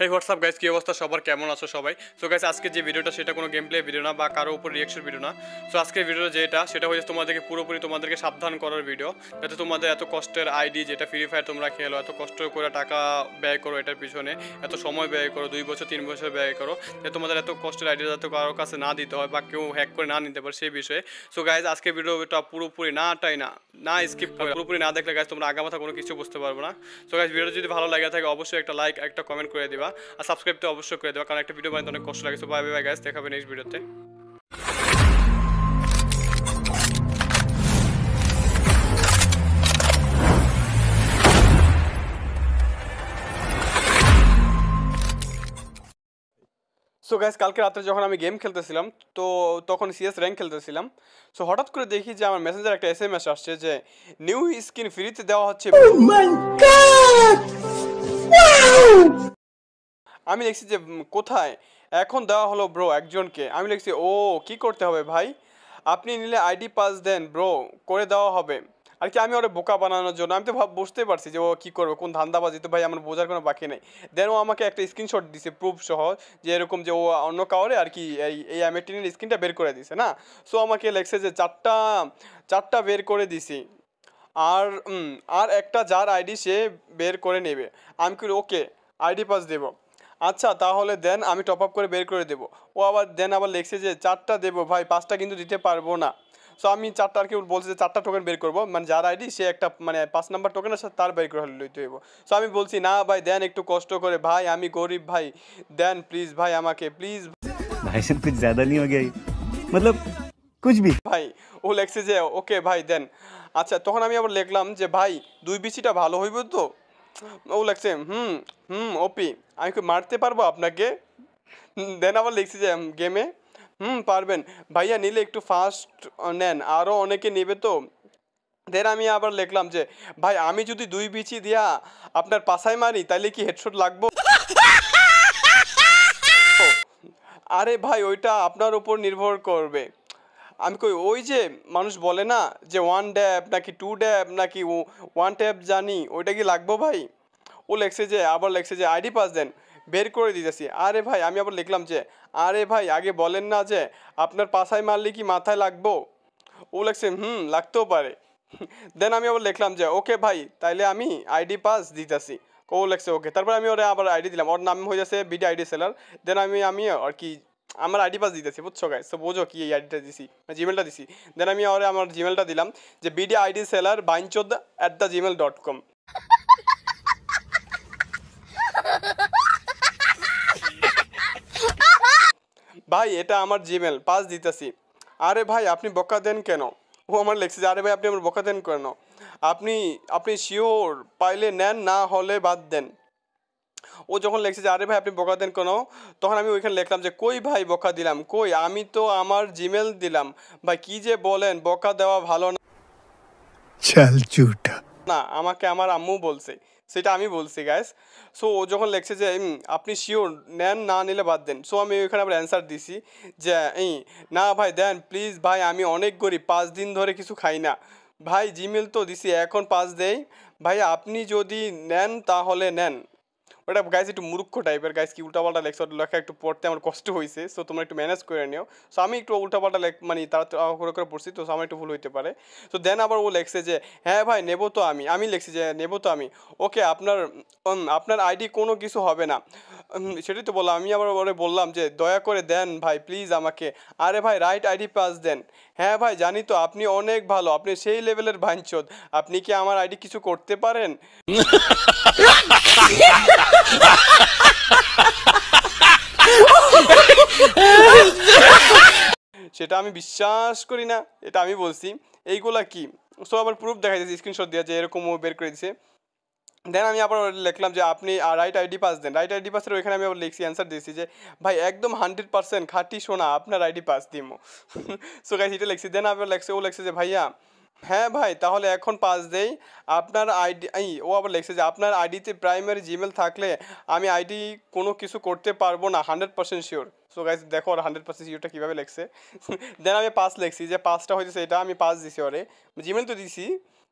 হে WhatsApp guys কী অবস্থা সবার কেমন আছো সবাই সো গাইজ আজকে যে ভিডিওটা সেটা কোনো গেম প্লে ভিডিও না বা কারো উপর রিয়েকশন ভিডিও না সো আজকের ভিডিওটা যেটা সেটা হচ্ছে তোমাদেরকে পুরোপুরি তোমাদেরকে সাবধান করার ভিডিও যাতে তোমাদের এত কষ্টের আইডি যেটা ফ্রি ফায়ার তোমরা খেলো এত কষ্ট করে টাকা ব্যয় করো এটার পিছনে এত সময় ব্যয় করো দুই বছর তিন বছর ব্যয় করো যে তোমাদের এত কষ্টের আইডি যাতে কারোর কাছে না দিতে হয় বা কেউ হ্যাক করে না নিতে পারে সেই বিষয়ে সো গাইজ আজকে ভিডিওটা পুরোপুরি না টাই না না স্কিপ করে পুরোপুরি না দেখলে গাইজ তোমরা আগামাথা কোনো কিছু বুঝতে পারবো না সো গাইজ ভিডিও যদি ভালো লাগে থাকে অবশ্যই একটা লাইক একটা কমেন্ট করে দিবা দেওয়া আর সাবস্ক্রাইব তো অবশ্যই করে দেওয়া কারণ একটা ভিডিও বানাতে অনেক কষ্ট লাগে সো বাই বাই গাইস দেখাবেন নেক্সট ভিডিওতে সো গাইস কালকে রাতে যখন আমি গেম খেলতেছিলাম তো তখন সিএস র্যাঙ্ক খেলতেছিলাম সো হঠাৎ করে দেখি যে আমার মেসেঞ্জার একটা এস এম এস আসছে যে নিউ স্কিন ফ্রিতে দেওয়া হচ্ছে oh আমি লিখছি যে কোথায় এখন দেওয়া হলো ব্রো একজনকে আমি লিখছি ও কি করতে হবে ভাই আপনি নিলে আইডি পাস দেন ব্রো করে দেওয়া হবে আর কি আমি ওরা বোকা বানানোর জন্য আমি তো ভাব বুঝতে পারছি যে ও কী করবে কোন ধান্দাবাজি তো ভাই আমার বোঝার কোনো বাকি নেই দেন ও আমাকে একটা স্ক্রিনশট দিছে প্রুফ সহ যে এরকম যে ও অন্য কাউরে আর কি এই এই অ্যামেটিনের স্ক্রিনটা বের করে দিছে না সো আমাকে লেখছে যে চারটা চারটা বের করে দিছি আর আর একটা যার আইডি সে বের করে নেবে আমি কি ওকে আইডি পাস দেবো আচ্ছা তাহলে দেন আমি টপ আপ করে বের করে দেবো ও আবার দেন আবার লিখছে যে চারটা দেবো ভাই পাঁচটা কিন্তু দিতে পারবো না সো আমি চারটা আর কি বলছি যে চারটা টোকেন বের করবো মানে যার আইডি সে একটা মানে পাঁচ নাম্বার টোকেন আছে তার বের করে লইতে হইব সো আমি বলছি না ভাই দেন একটু কষ্ট করে ভাই আমি গরিব ভাই দেন প্লিজ ভাই আমাকে প্লিজ ভাই সব কিছু জ্যাদা নিয়ে গেই মতলব কুছ ভি ভাই ও লেখছে যে ওকে ভাই দেন আচ্ছা তখন আমি আবার লিখলাম যে ভাই দুই বিচিটা ভালো হইব তো ও লাগছে হুম হুম ওপি আমি কি মারতে পারবো আপনাকে দেন আবার লিখছি যে গেমে হুম পারবেন ভাইয়া নিলে একটু ফাস্ট নেন আরও অনেকে নেবে তো দেন আমি আবার লিখলাম যে ভাই আমি যদি দুই বিচি দিয়া আপনার পাশায় মারি তাহলে কি হেডশট লাগবো আরে ভাই ওইটা আপনার উপর নির্ভর করবে আমি কই ওই যে মানুষ বলে না যে ওয়ান ড্যাব নাকি টু ড্যাব নাকি ওয়ান ট্যাব জানি ওইটা কি লাগবো ভাই ও লেখছে যে আবার লেখছে যে আইডি পাস দেন বের করে দিতেছি আরে ভাই আমি আবার লিখলাম যে আরে ভাই আগে বলেন না যে আপনার পাশায় মারলে কি মাথায় লাগবো ও লেখছে হুম লাগতেও পারে দেন আমি আবার লিখলাম যে ওকে ভাই তাইলে আমি আইডি পাস দিতেছি ও লেখছে ওকে তারপরে আমি ওরা আবার আইডি দিলাম ওর নাম হয়ে যাচ্ছে বিডি আইডি সেলার দেন আমি আমি আর কি আমার আইডি পাস দিতেছি বুঝছো গাই সো বোঝো কি এই আইডিটা দিছি জিমেলটা মানে দিছি দেন আমি ওরে আমার জিমেলটা দিলাম যে বিডি আইডি সেলার বাইনচোদ্দ at the Gmail dot com ভাই এটা আমার জিমেল পাস দিতেছি আরে ভাই আপনি বকা দেন কেন ও আমার লেখছে আরে ভাই আপনি আমার বকা দেন কেন আপনি আপনি শিওর পাইলে নেন না হলে বাদ দেন ও যখন লেখছে যে আরে ভাই আপনি বকা দেন কেন তখন আমি ওইখানে লেখলাম যে কই ভাই বকা দিলাম কই আমি তো আমার জিমেল দিলাম ভাই কি যে বলেন বকা দেওয়া ভালো না না আমাকে আমার আম্মু বলছে সেটা আমি বলছি গ্যাস সো ও যখন লেখছে যে আপনি শিওর নেন না নিলে বাদ দেন সো আমি ওইখানে আবার অ্যান্সার দিছি যে এই না ভাই দেন প্লিজ ভাই আমি অনেক গরিব পাঁচ দিন ধরে কিছু খাই না ভাই জিমিল তো দিছি এখন পাঁচ দেই ভাই আপনি যদি নেন তাহলে নেন ওটা গাইজ একটু মূর্খ টাইপের গাইজ কি উল্টাপাল্টা লেখা লেখা একটু পড়তে আমার কষ্ট হয়েছে সো তোমরা একটু ম্যানেজ করে নিও সো আমি একটু উল্টাপাল্টা লেখ মানে তাড়াতাড়ি করে পড়ছি তো আমার একটু ভুল হইতে পারে তো দেন আবার ও লেখছে যে হ্যাঁ ভাই নেবো তো আমি আমি লেখছি যে নেবো তো আমি ওকে আপনার আপনার আইডি কোনো কিছু হবে না সেটাই তো বললাম আমি আবার ওরে বললাম যে দয়া করে দেন ভাই প্লিজ আমাকে আরে ভাই রাইট আইডি পাস দেন হ্যাঁ ভাই জানি তো আপনি অনেক ভালো আপনি সেই লেভেলের ভাইঞ্চোদ আপনি কি আমার আইডি কিছু করতে পারেন আমি বিশ্বাস করি না এটা আমি বলছি এইগুলা কি সো আবার প্রুফ দেখা যাচ্ছে স্ক্রিনশট দিয়ে যে এরকমও বের করে দিছে দেন আমি আবার লিখলাম যে আপনি রাইট আইডি পাস দেন রাইট আইডি পাসের ওইখানে আমি আবার লিখছি অ্যান্সার দিয়েছি যে ভাই একদম হান্ড্রেড পার্সেন্ট খাঁটি সোনা আপনার আইডি পাস দিমো সো গাইস এটা লিখছি দেন আবার লেখছে ও লেখছে যে ভাইয়া হ্যাঁ ভাই তাহলে এখন পাস দেই আপনার আইডি ও আবার লিখছে যে আপনার আইডিতে প্রাইমারি জিমেল থাকলে আমি আইডি কোনো কিছু করতে পারবো না hundred percent sure so guys দেখো আর হান্ড্রেড পার্সেন্ট শিওরটা কীভাবে লেখছে দেন আমি পাস লেখছি যে পাসটা হয়েছে সেটা আমি পাস দিছি ওরে জিমেল তো দিছি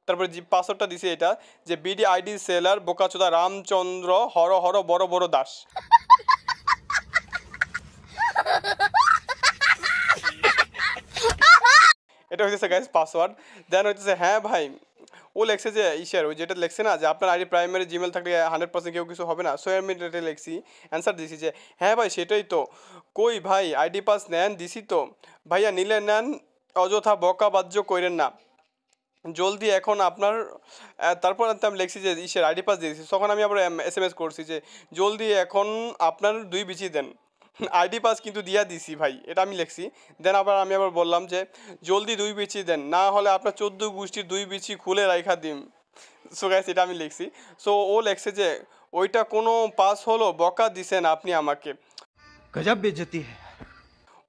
তারপরে জি পাসওয়ার্ডটা দিছি এটা যে বিডি আইডি সেলার বোকাচোদা রামচন্দ্র হর হর বড় বড় দাস এটা হচ্ছে গাইজ পাসওয়ার্ড দেন হচ্ছে হ্যাঁ ভাই ও লেখছে যে ইশার ওই যেটা লেখছে না যে আপনার আইডি প্রাইমারি জিমেল থাকলে হান্ড্রেড পার্সেন্ট কেউ কিছু হবে না সো আমি এটা লেখছি অ্যান্সার দিছি যে হ্যাঁ ভাই সেটাই তো কই ভাই আইডি পাস নেন দিছি তো ভাইয়া নিলে নেন অযথা বকা বাহ্য করেন না জলদি এখন আপনার তারপর আমি লিখছি যে ইসের আইডি পাস দিয়েছি তখন আমি আবার এস এম এস করছি যে জলদি এখন আপনার দুই বিচি দেন আইডি পাস কিন্তু দিয়া দিছি ভাই এটা আমি লেখছি দেন আবার আমি আবার বললাম যে জলদি দুই বিচি দেন না হলে আপনার চোদ্দ গোষ্ঠীর দুই বিচি খুলে রাইখা দিন সো গাইস এটা আমি লিখছি সো ও লেখছে যে ওইটা কোনো পাস হলো বকা দিছেন আপনি আমাকে গজব বেজতি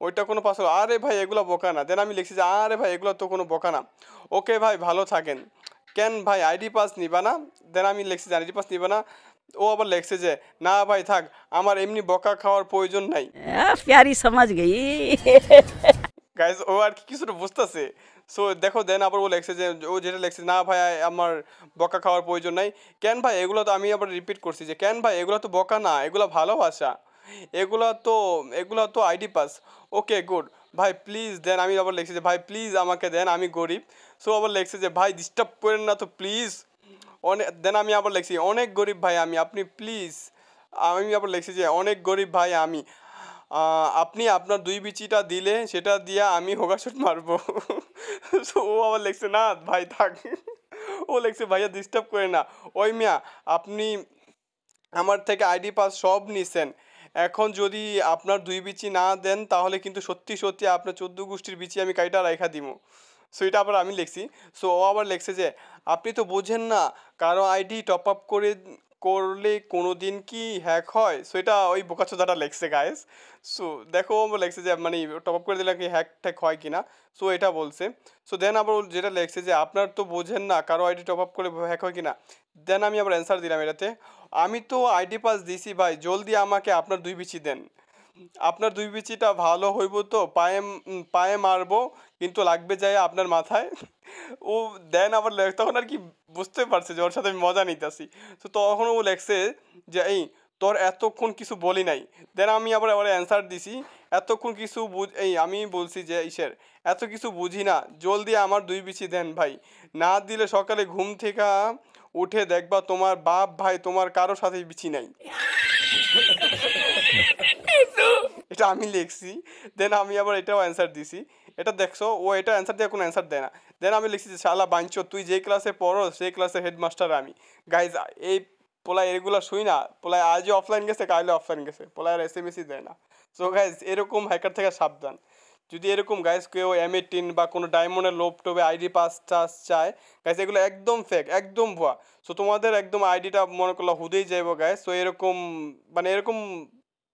ওইটা কোনো পাস হলো আরে ভাই এগুলো বকা না দেন আমি লিখছি যে আরে ভাই এগুলো তো কোনো বকা না ওকে ভাই ভালো থাকেন কেন ভাই আইডি পাস নিবা না দেন আমি লিখছি আইডি পাস নিবা না ও আবার লেখছে যে না ভাই থাক আমার এমনি বকা খাওয়ার প্রয়োজন নাই প্যারি সমাজ গেই গাইজ ও আর কি কিছুটা বুঝতেছে সো দেখো দেন আবার ও লেখছে যে ও যেটা লেখছে না ভাই আমার বকা খাওয়ার প্রয়োজন নাই কেন ভাই এগুলো তো আমি আবার রিপিট করছি যে কেন ভাই এগুলো তো বকা না এগুলো ভালোবাসা এগুলো তো এগুলো তো আইডি পাস ওকে গুড ভাই প্লিজ দেন আমি আবার লেখছি যে ভাই প্লিজ আমাকে দেন আমি গরিব সো আবার লেখছে যে ভাই ডিস্টার্ব করেন না তো প্লিজ অনেক দেন আমি আবার লেখছি অনেক গরিব ভাই আমি আপনি প্লিজ আমি আবার লেখছি যে অনেক গরিব ভাই আমি আপনি আপনার দুই বিচিটা দিলে সেটা দিয়ে আমি হোগাশুট মারবো সো ও আবার লেখছে না ভাই থাক ও লেখছে ভাইয়া ডিস্টার্ব করে না ওই মিয়া আপনি আমার থেকে আইডি পাস সব নিছেন এখন যদি আপনার দুই বিচি না দেন তাহলে কিন্তু সত্যি সত্যি আপনার চোদ্দ গোষ্ঠীর বিচি আমি কাইটা রাইখা দিব সো এটা আবার আমি লিখছি সো ও আবার লিখছে যে আপনি তো বোঝেন না কারো আইডি টপ আপ করে করলে কোনো দিন কি হ্যাক হয় সো এটা ওই বোকাচোদাটা লেখছে গায়েস সো দেখো লেখছে যে মানে টপ আপ করে দিলে কি হ্যাক ট্যাক হয় কি না সো এটা বলছে সো দেন আবার যেটা লেখছে যে আপনার তো বোঝেন না কারো আইডি টপ আপ করে হ্যাক হয় কি না দেন আমি আবার অ্যান্সার দিলাম এটাতে আমি তো আইডি পাস দিছি ভাই জলদি আমাকে আপনার দুই বিচি দেন আপনার দুই বিচিটা ভালো হইব তো পায়ে পায়ে মারবো কিন্তু লাগবে যায় আপনার মাথায় ও দেন আবার লেখ তখন আর কি বুঝতে পারছে যে ওর সাথে আমি মজা নিতেছি তো তখন ও লেখছে যে এই তোর এতক্ষণ কিছু বলি নাই দেন আমি আবার আবার অ্যান্সার দিছি এতক্ষণ কিছু বুঝ এই আমি বলছি যে ইসের এত কিছু বুঝি না জলদি আমার দুই বিচি দেন ভাই না দিলে সকালে ঘুম থেকে উঠে দেখবা তোমার বাপ ভাই তোমার কারো সাথে বিচি নাই এটা আমি লিখছি দেন আমি আবার এটাও অ্যান্সার দিছি এটা দেখছো ও এটা অ্যান্সার দিয়ে কোনো অ্যান্সার দেয় না দেন আমি লিখছি যে শালা বাঞ্চো তুই যে ক্লাসে পড়ো সেই ক্লাসে হেডমাস্টার আমি গাইজ এই পোলায় এগুলো শুই না পোলায় আজও অফলাইন গেছে কালও অফলাইন গেছে পোলায় আর এস এম এসই দেয় না সো গাইজ এরকম হ্যাকার থেকে সাবধান যদি এরকম গাইস কেউ এম এইটিন বা কোনো ডায়মন্ডের লোভ আইডি পাস টাস চায় গাইস এগুলো একদম ফেক একদম ভুয়া সো তোমাদের একদম আইডিটা মনে করলো হুদেই যাইব গাইস তো এরকম মানে এরকম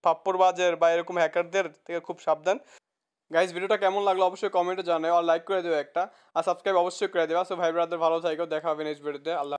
ফাপ্পরবাজের বা এরকম হ্যাকারদের থেকে খুব সাবধান গাইজ ভিডিওটা কেমন লাগলো অবশ্যই কমেন্টে জানাই আর লাইক করে দেবে একটা আর সাবস্ক্রাইব অবশ্যই করে দেবে সো ভাই ব্রাদার ভালো থাকো দেখা হবে নেক্সট ভিডিওতে আল্লাহ